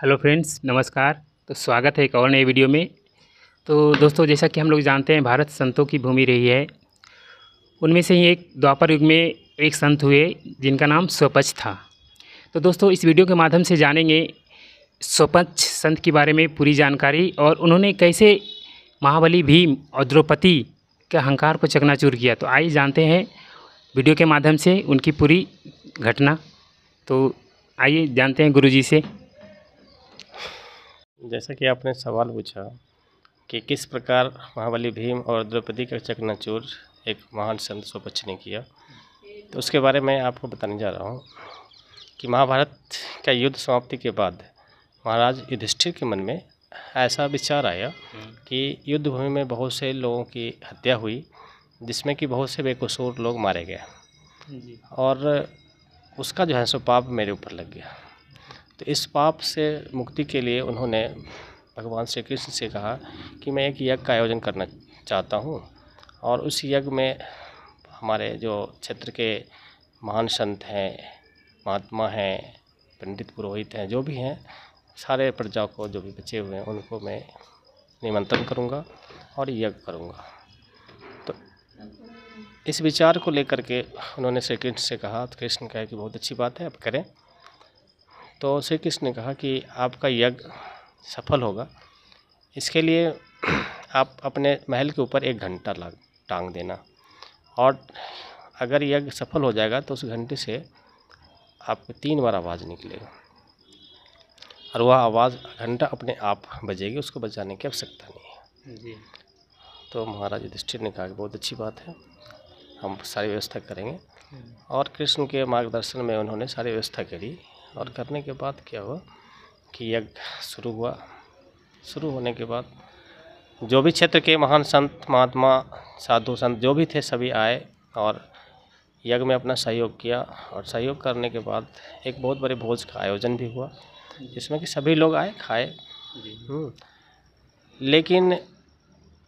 Hello friends नमस्कार तो स्वागत है एक और नए वीडियो में तो दोस्तों जैसा कि हम लोग जानते हैं भारत संतों की भूमि रही है उनमें से ही एक द्वापर युग में एक संत हुए जिनका नाम स्वपच था तो दोस्तों इस वीडियो के माध्यम से जानेंगे स्वपच संत के बारे में पूरी जानकारी और उन्होंने कैसे महाबली भीम और द्रौपदी के अहंकार को चकनाचूर किया तो आइए जानते हैं वीडियो के माध्यम से उनकी पूरी घटना तो आइए जानते हैं गुरुजी से जैसा कि आपने सवाल पूछा कि किस प्रकार महाबली भीम और द्रौपदी का चकनाचूर एक महान संत स्वपक्ष ने किया तो उसके बारे में आपको बताने जा रहा हूँ कि महाभारत का युद्ध समाप्ति के बाद महाराज युधिष्ठिर के मन में ऐसा विचार आया कि युद्ध भूमि में बहुत से लोगों की हत्या हुई जिसमें कि बहुत से बेकसूर लोग मारे गए और उसका जो है सो पाप मेरे ऊपर लग गया तो इस पाप से मुक्ति के लिए उन्होंने भगवान श्री कृष्ण से कहा कि मैं एक यज्ञ का आयोजन करना चाहता हूँ और उस यज्ञ में हमारे जो क्षेत्र के महान संत हैं महात्मा हैं पंडित पुरोहित हैं जो भी हैं सारे प्रजा को जो भी बचे हुए हैं उनको मैं निमंत्रण करूँगा और यज्ञ करूँगा तो इस विचार को लेकर के उन्होंने श्री कृष्ण से कहा तो कृष्ण कहे कि बहुत अच्छी बात है अब करें तो श्री कृष्ण ने कहा कि आपका यज्ञ सफल होगा इसके लिए आप अपने महल के ऊपर एक घंटा टांग देना और अगर यज्ञ सफल हो जाएगा तो उस घंटे से आपको तीन बार आवाज़ निकलेगा और वह आवाज़ घंटा अपने आप बजेगी उसको बजाने की आवश्यकता नहीं है जी तो महाराज युधिष्ठिर ने कहा कि बहुत अच्छी बात है हम सारी व्यवस्था करेंगे हम्म। और कृष्ण के मार्गदर्शन में उन्होंने सारी व्यवस्था करी और करने के बाद क्या हुआ कि यज्ञ शुरू हुआ शुरू होने के बाद जो भी क्षेत्र के महान संत महात्मा साधु संत जो भी थे सभी आए और यज्ञ में अपना सहयोग किया और सहयोग करने के बाद एक बहुत बड़े भोज का आयोजन भी हुआ जिसमें कि सभी लोग आए खाए हम्म। लेकिन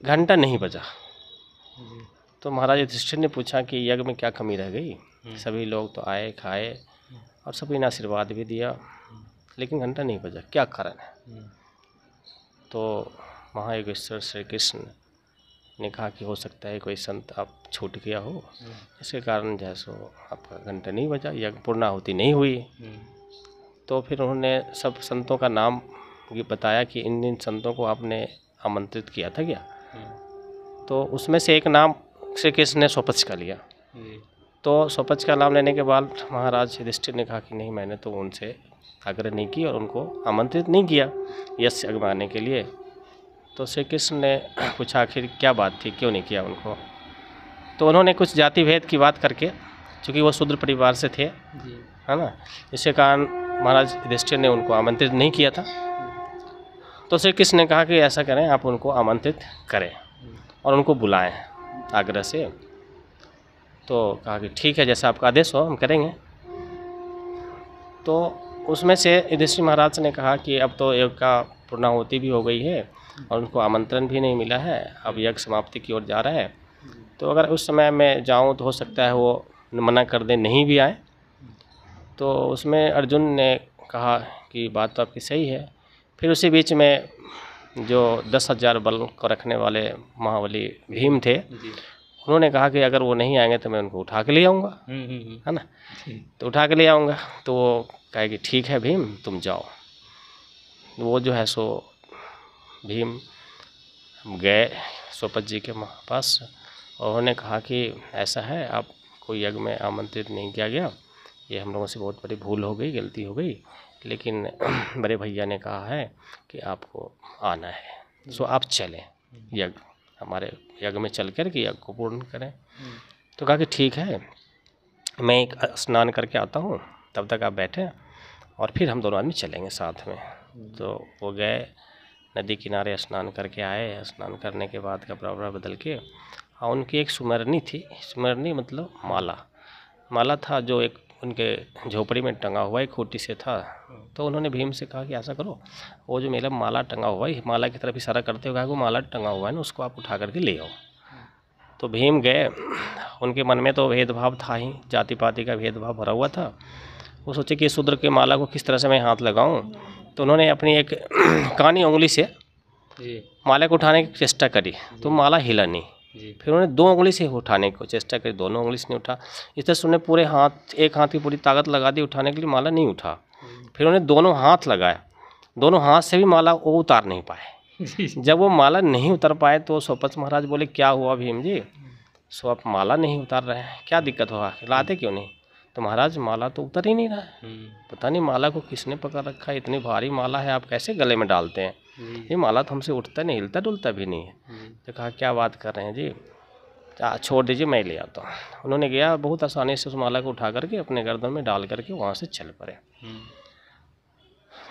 घंटा नहीं बजा तो महाराज युधिष्ठिर ने पूछा कि यज्ञ में क्या कमी रह गई हम्म। सभी लोग तो आए खाए और इन्हें आशीर्वाद भी दिया लेकिन घंटा नहीं बजा क्या कारण है तो महायोगेश्वर श्री कृष्ण ने कहा कि हो सकता है कोई संत आप छूट गया हो इसके कारण जो है सो आपका घंटा नहीं बजा या पूर्णाहुति नहीं हुई तो फिर उन्होंने सब संतों का नाम ये बताया कि इन इन संतों को आपने आमंत्रित किया था क्या तो उसमें से एक नाम श्री कृष्ण ने स्वपक्ष का लिया तो स्वपच का नाम लेने के बाद महाराज युधिष्ठिर ने कहा कि नहीं मैंने तो उनसे आग्रह नहीं किया और उनको आमंत्रित नहीं किया यश अगमाने के लिए तो श्री कृष्ण ने पूछा आखिर क्या बात थी क्यों नहीं किया उनको तो उन्होंने कुछ जाति भेद की बात करके चूँकि वो शूद्र परिवार से थे है ना इसी कारण महाराज युधिष्ठिर ने उनको आमंत्रित नहीं किया था तो श्री कृष्ण ने कहा कि ऐसा करें आप उनको आमंत्रित करें और उनको बुलाएं आग्रह से तो कहा कि ठीक है जैसा आपका आदेश हो हम करेंगे तो उसमें से युधिष्ठ महाराज ने कहा कि अब तो यज्ञ का पूर्णाहुति भी हो गई है और उनको आमंत्रण भी नहीं मिला है अब यज्ञ समाप्ति की ओर जा रहा है तो अगर उस समय मैं जाऊँ तो हो सकता है वो मना कर दें नहीं भी आए तो उसमें अर्जुन ने कहा कि बात तो आपकी सही है फिर उसी बीच में जो दस हजार बल को रखने वाले महावली भीम थे उन्होंने कहा कि अगर वो नहीं आएंगे तो मैं उनको उठा के ले आऊँगा हम्म, हम्म, हम्म। है ना तो उठा के ले आऊँगा तो वो कहे कि ठीक है भीम तुम जाओ वो जो है सो भीम गए सोपत जी के पास और उन्होंने कहा कि ऐसा है आप कोई यज्ञ में आमंत्रित नहीं किया गया ये हम लोगों से बहुत बड़ी भूल हो गई गलती हो गई लेकिन बड़े भैया ने कहा है कि आपको आना है सो आप चलें यज्ञ हमारे यज्ञ में चल कर के यज्ञ को पूर्ण करें तो कहा कि ठीक है मैं एक स्नान करके आता हूँ तब तक आप बैठे और फिर हम दोनों आदमी चलेंगे साथ में तो वो गए नदी किनारे स्नान करके आए स्नान करने के बाद कपड़ा वपड़ा बदल के और उनकी एक सुमरनी थी सुमरनी मतलब माला माला था जो एक उनके झोपड़ी में टंगा हुआ एक खूटी से था तो उन्होंने भीम से कहा कि ऐसा करो वो जो मेरा माला टंगा हुआ है माला की तरफ इशारा करते हुए कहा वो माला टंगा हुआ है ना उसको आप उठा करके ले आओ तो भीम गए उनके मन में तो भेदभाव था ही जाति पाति का भेदभाव भरा हुआ था वो सोचे कि शूद्र के माला को किस तरह से मैं हाथ लगाऊँ तो उन्होंने अपनी एक कानी उंगली से माला को उठाने की चेष्टा करी तो माला हिला नहीं जी फिर उन्होंने दो उंगली से उठाने को चेष्टा करी दोनों उंगली से नहीं उठा इस तरह से उन्हें पूरे हाथ एक हाथ की पूरी ताकत लगा दी उठाने के लिए माला नहीं उठा फिर उन्हें दोनों हाथ लगाया दोनों हाथ से भी माला वो उतार नहीं पाए जब वो माला नहीं उतर पाए तो सोपत महाराज बोले क्या हुआ भीम जी सो आप माला नहीं उतार रहे हैं क्या दिक्कत हुआ लाते क्यों नहीं तो महाराज माला तो उतर ही नहीं रहा है हम्म। पता नहीं माला को किसने पकड़ रखा है इतनी भारी माला है आप कैसे गले में डालते हैं ये माला तो हमसे उठता नहीं हिलता डुलता भी नहीं है तो कहा क्या बात कर रहे हैं जी छोड़ दीजिए मैं ले आता हूँ उन्होंने गया बहुत आसानी से उस माला को उठा करके अपने गर्दन में डाल करके वहाँ से चल पड़े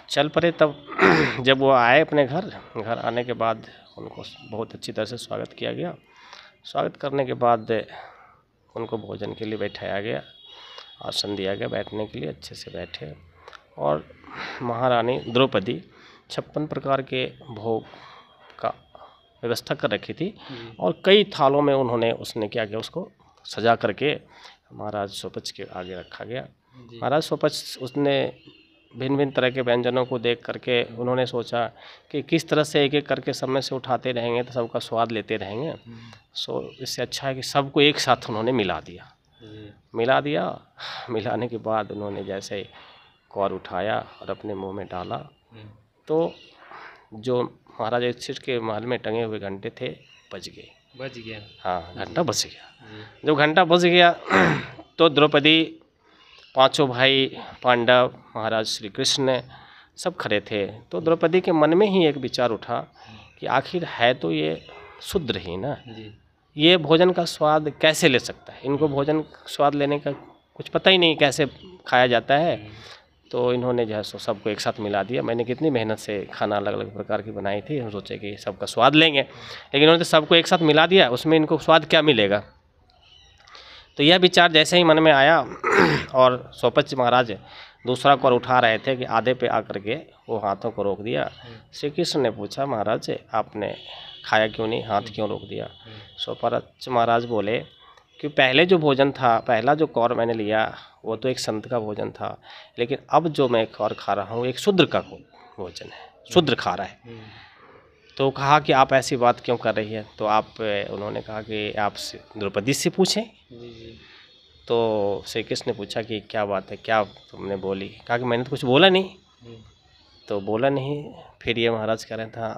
चल पड़े तब जब वो आए अपने घर घर आने के बाद उनको बहुत अच्छी तरह से स्वागत किया गया स्वागत करने के बाद उनको भोजन के लिए बैठाया गया आसन दिया गया बैठने के लिए अच्छे से बैठे और महारानी द्रौपदी छप्पन प्रकार के भोग का व्यवस्था कर रखी थी और कई थालों में उन्होंने उसने क्या किया उसको सजा करके महाराज सोपच के आगे रखा गया महाराज सोपच उसने भिन्न भिन्न तरह के व्यंजनों को देख करके उन्होंने सोचा कि किस तरह से एक एक करके समय से उठाते रहेंगे तो सबका स्वाद लेते रहेंगे सो इससे अच्छा है कि सबको एक साथ उन्होंने मिला दिया मिला दिया मिलाने के बाद उन्होंने जैसे कौर उठाया और अपने मुंह में डाला हम्म। तो जो महाराजा युधिष्ठिर के महल में टंगे हुए घंटे थे बज गए बज गया हाँ घंटा बज गया जब घंटा बज गया तो द्रौपदी पांचों भाई पांडव महाराज श्री कृष्ण सब खड़े थे तो द्रौपदी के मन में ही एक विचार उठा कि आखिर है तो ये शुद्ध ही ना ये भोजन का स्वाद कैसे ले सकता है इनको भोजन स्वाद लेने का कुछ पता ही नहीं कैसे खाया जाता है तो इन्होंने जो है सो सबको एक साथ मिला दिया मैंने कितनी मेहनत से खाना अलग अलग प्रकार की बनाई थी हम सोचे कि सबका स्वाद लेंगे लेकिन इन्होंने तो सबको एक साथ मिला दिया उसमें इनको स्वाद क्या मिलेगा तो यह विचार जैसे ही मन में आया और सोपच महाराज दूसरा कौर उठा रहे थे कि आधे पे आकर के वो हाथों को रोक दिया श्री कृष्ण ने पूछा महाराज आपने खाया क्यों नहीं हाथ क्यों रोक दिया हम्म। सोपच महाराज बोले कि पहले जो भोजन था पहला जो कौर मैंने लिया वो तो एक संत का भोजन था लेकिन अब जो मैं कौर खा रहा हूँ एक शूद्र का भोजन है शूद्र खा रहा है हम्म। तो कहा कि आप ऐसी बात क्यों कर रही है तो आप उन्होंने कहा कि आप द्रौपदी से पूछें तो श्री कृष्ण ने पूछा कि क्या बात है क्या तुमने बोली कहा कि मैंने तो कुछ बोला नहीं हम्म। तो बोला नहीं फिर ये महाराज कह रहे था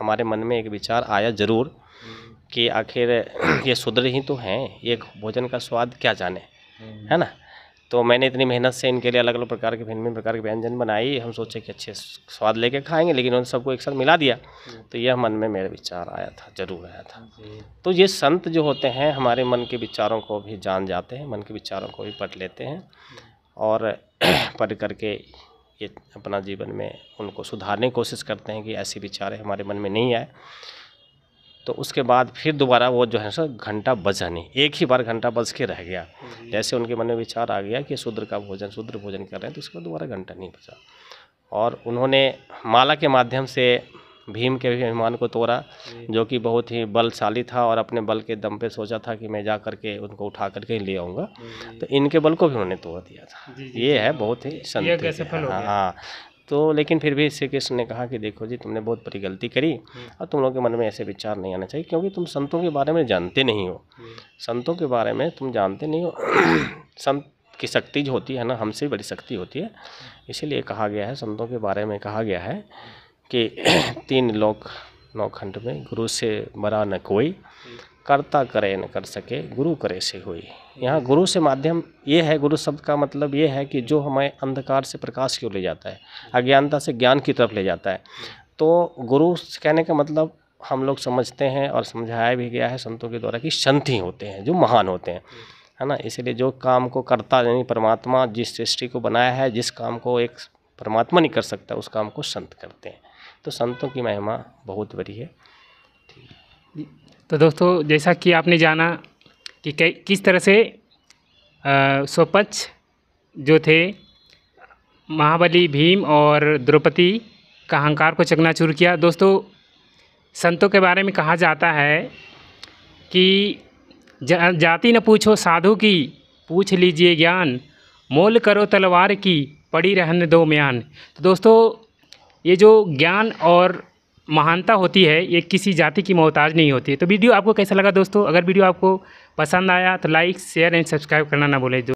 हमारे मन में एक विचार आया ज़रूर कि आखिर ये सुधर ही तो हैं ये भोजन का स्वाद क्या जाने हम्म। है ना तो मैंने इतनी मेहनत से इनके लिए अलग अलग प्रकार के भिन्न भिन्न प्रकार के व्यंजन बनाई हम सोचे कि अच्छे स्वाद लेके खाएंगे लेकिन उन्होंने सबको एक साथ मिला दिया तो यह मन में मेरा विचार आया था जरूर आया था तो ये संत जो होते हैं हमारे मन के विचारों को भी जान जाते हैं मन के विचारों को भी पढ़ लेते हैं और पढ़ करके ये अपना जीवन में उनको सुधारने की कोशिश करते हैं कि ऐसे विचार हमारे मन में नहीं आए तो उसके बाद फिर दोबारा वो जो है सो घंटा बजा नहीं एक ही बार घंटा बज के रह गया हम्म। जैसे उनके मन में विचार आ गया कि शूद्र का भोजन शूद्र भोजन कर रहे हैं तो उसके बाद दोबारा घंटा नहीं बजा और उन्होंने माला के माध्यम से भीम के भी अभिमान को तोड़ा जो कि बहुत ही बलशाली था और अपने बल के दम पे सोचा था कि मैं जा करके उनको उठा करके ले आऊँगा हम्म। तो इनके बल को भी उन्होंने तोड़ दिया था जी, जी, ये है बहुत ही संत हाँ तो लेकिन फिर भी श्री कृष्ण ने कहा कि देखो जी तुमने बहुत बड़ी गलती करी हम्म। और तुम लोगों के मन में ऐसे विचार नहीं आना चाहिए क्योंकि तुम संतों के बारे में जानते नहीं हो हम्म। संतों के बारे में तुम जानते नहीं हो संत की शक्ति जो होती है ना हमसे बड़ी शक्ति होती है इसीलिए कहा गया है संतों के बारे में कहा गया है कि तीन लोक नौखंड में गुरु से मरा न कोई हम्म। करता करे न कर सके गुरु करे से हुई यहाँ गुरु से माध्यम ये है गुरु शब्द का मतलब ये है कि जो हमें अंधकार से प्रकाश की ओर ले जाता है अज्ञानता से ज्ञान की तरफ ले जाता है तो गुरु कहने का मतलब हम लोग समझते हैं और समझाया भी गया है संतों के द्वारा कि संत ही होते हैं जो महान होते हैं है ना इसीलिए जो काम को करता यानी परमात्मा जिस सृष्टि को बनाया है जिस काम को एक परमात्मा नहीं कर सकता उस काम को संत करते हैं तो संतों की महिमा बहुत बड़ी है तो दोस्तों जैसा कि आपने जाना कि किस तरह से स्वपक्ष जो थे महाबली भीम और द्रौपदी का अहंकार को चकनाचूर किया दोस्तों संतों के बारे में कहा जाता है कि जा, जाति न पूछो साधु की पूछ लीजिए ज्ञान मोल करो तलवार की पड़ी रहने दो म्यान तो दोस्तों ये जो ज्ञान और महानता होती है ये किसी जाति की मोहताज नहीं होती तो वीडियो आपको कैसा लगा दोस्तों अगर वीडियो आपको पसंद आया तो लाइक शेयर एंड सब्सक्राइब करना ना भूलें